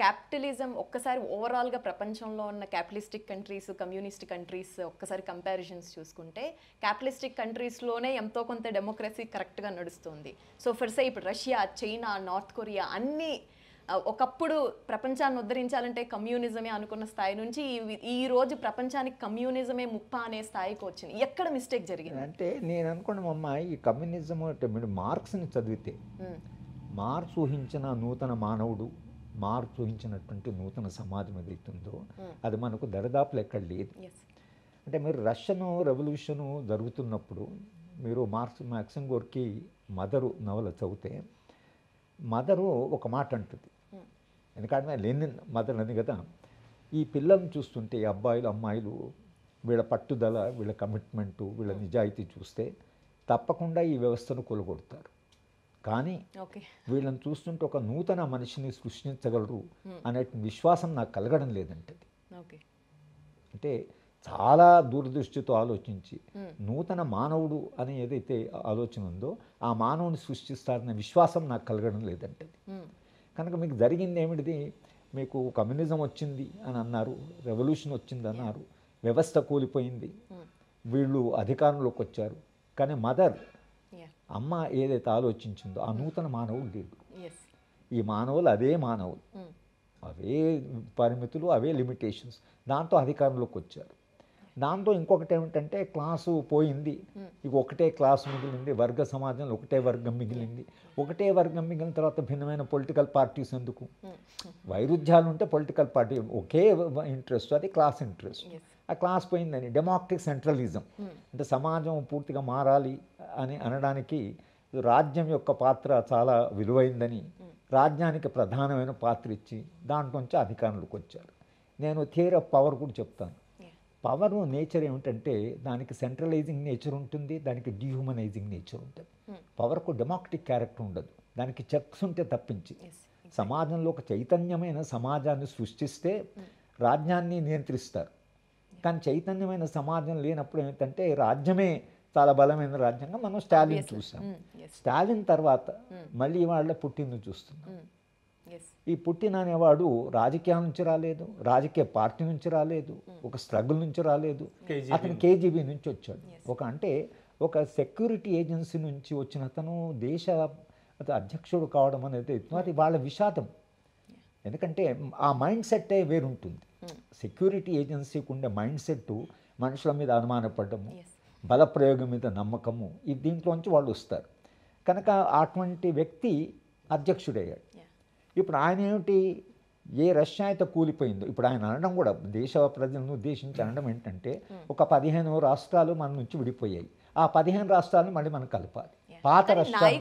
Capitalism ఒక్కసారి ఓవరాల్గా ప్రపంచంలో ఉన్న క్యాపిటలిస్టిక్ కంట్రీస్ కమ్యూనిస్ట్ కంట్రీస్ ఒక్కసారి కంపారిజన్స్ చూసుకుంటే క్యాపిటలిస్టిక్ కంట్రీస్లోనే ఎంతో కొంత డెమోక్రసీ కరెక్ట్గా నడుస్తుంది సో సే ఇప్పుడు రష్యా చైనా నార్త్ కొరియా అన్నీ ఒకప్పుడు ప్రపంచాన్ని ఉద్ధరించాలంటే కమ్యూనిజమే అనుకున్న స్థాయి నుంచి ఈ రోజు ప్రపంచానికి కమ్యూనిజమే ముప్ప అనే స్థాయికి వచ్చింది ఎక్కడ మిస్టేక్ జరిగింది అంటే నేను అనుకున్నామమ్మ ఈ కమ్యూనిజం అంటే మీరు మార్క్స్ని చదివితే మార్క్స్ ఊహించిన నూతన మానవుడు మార్పు ఊహించినటువంటి నూతన సమాజం ఏదైతుందో hmm. అది మనకు దరిదాపులు ఎక్కడ లేదు అంటే మీరు రష్యను రెవల్యూషను జరుగుతున్నప్పుడు మీరు మార్క్స్ మ్యాక్సిమ్ గోర్కి మదరు నవల చదివితే మదరు ఒక మాట అంటుంది hmm. ఎందుకంటే లెనిన్ మదర్ అని కదా ఈ పిల్లల్ని చూస్తుంటే అబ్బాయిలు అమ్మాయిలు వీళ్ళ పట్టుదల వీళ్ళ కమిట్మెంటు వీళ్ళ hmm. నిజాయితీ చూస్తే తప్పకుండా ఈ వ్యవస్థను కొలగొడతారు కానీ వీళ్ళని చూస్తుంటే ఒక నూతన మనిషిని సృష్టించగలరు అనే విశ్వాసం నాకు కలగడం లేదంటే అంటే చాలా దూరదృష్టితో ఆలోచించి నూతన మానవుడు అని ఏదైతే ఆలోచన ఉందో ఆ మానవుని సృష్టిస్తారనే విశ్వాసం నాకు కలగడం లేదంటే కనుక మీకు జరిగింది ఏమిటిది మీకు కమ్యూనిజం వచ్చింది అని అన్నారు రెవల్యూషన్ వచ్చింది అన్నారు వ్యవస్థ కూలిపోయింది వీళ్ళు అధికారంలోకి వచ్చారు కానీ మదర్ అమ్మ ఏదైతే ఆలోచించిందో ఆ mm. నూతన మానవులు లేదు ఈ మానవులు అవే మానవులు mm. అవే పరిమితులు అవే లిమిటేషన్స్ దాంతో అధికారంలోకి వచ్చారు దాంతో ఇంకొకటి ఏమిటంటే క్లాసు పోయింది mm. ఇక ఒకటే క్లాసు మిగిలింది వర్గ సమాజంలో ఒకటే వర్గం మిగిలింది ఒకటే వర్గం మిగిలిన తర్వాత భిన్నమైన పొలిటికల్ పార్టీస్ ఎందుకు వైరుధ్యాలు ఉంటే పొలిటికల్ పార్టీ ఒకే ఇంట్రెస్ట్ అది క్లాస్ ఇంట్రెస్ట్ ఆ క్లాస్ పోయిందని డెమోక్రటిక్ సెంట్రలిజం అంటే సమాజం పూర్తిగా మారాలి అని అనడానికి రాజ్యం యొక్క పాత్ర చాలా విలువైందని రాజ్యానికి ప్రధానమైన పాత్ర ఇచ్చి దాంట్లోంచి అధికారులకు వచ్చారు నేను థియర్ ఆఫ్ పవర్ కూడా చెప్తాను పవర్ నేచర్ ఏమిటంటే దానికి సెంట్రలైజింగ్ నేచర్ ఉంటుంది దానికి డిహ్యూమనైజింగ్ నేచర్ ఉంటుంది పవర్కు డెమోక్రటిక్ క్యారెక్టర్ ఉండదు దానికి చెక్స్ ఉంటే తప్పించి సమాజంలో ఒక చైతన్యమైన సమాజాన్ని సృష్టిస్తే రాజ్యాన్ని నియంత్రిస్తారు కానీ చైతన్యమైన సమాజం లేనప్పుడు ఏంటంటే రాజ్యమే చాలా బలమైన రాజ్యాంగం మనం స్టాలిన్ చూసాం mm, స్టాలిన్ తర్వాత mm. మళ్ళీ వాళ్ళ పుట్టిన చూస్తున్నాం mm. ఈ పుట్టిన అనేవాడు రాజకీయం నుంచి రాలేదు రాజకీయ పార్టీ నుంచి రాలేదు ఒక స్ట్రగుల్ నుంచి రాలేదు అతను కేజీబీ నుంచి వచ్చాడు ఒక అంటే ఒక సెక్యూరిటీ ఏజెన్సీ నుంచి వచ్చిన అతను దేశ అధ్యక్షుడు కావడం అనేది మరి వాళ్ళ విషాదం ఎందుకంటే ఆ మైండ్ సెట్టే వేరుంటుంది సెక్యూరిటీ ఏజెన్సీకి ఉండే మైండ్ సెట్ మనుషుల మీద అనుమానపడము బలప్రయోగం మీద నమ్మకము ఈ దీంట్లోంచి వాళ్ళు వస్తారు కనుక అటువంటి వ్యక్తి అధ్యక్షుడయ్యాడు ఇప్పుడు ఆయన ఏమిటి ఏ రష్యా అయితే కూలిపోయిందో ఇప్పుడు ఆయన అనడం కూడా దేశ ప్రజలను ఉద్దేశించి అనడం ఏంటంటే hmm. ఒక పదిహేను రాష్ట్రాలు మన నుంచి విడిపోయాయి ఆ పదిహేను రాష్ట్రాలను మళ్ళీ మనం కలపాలి పాత రాష్ట్రాలు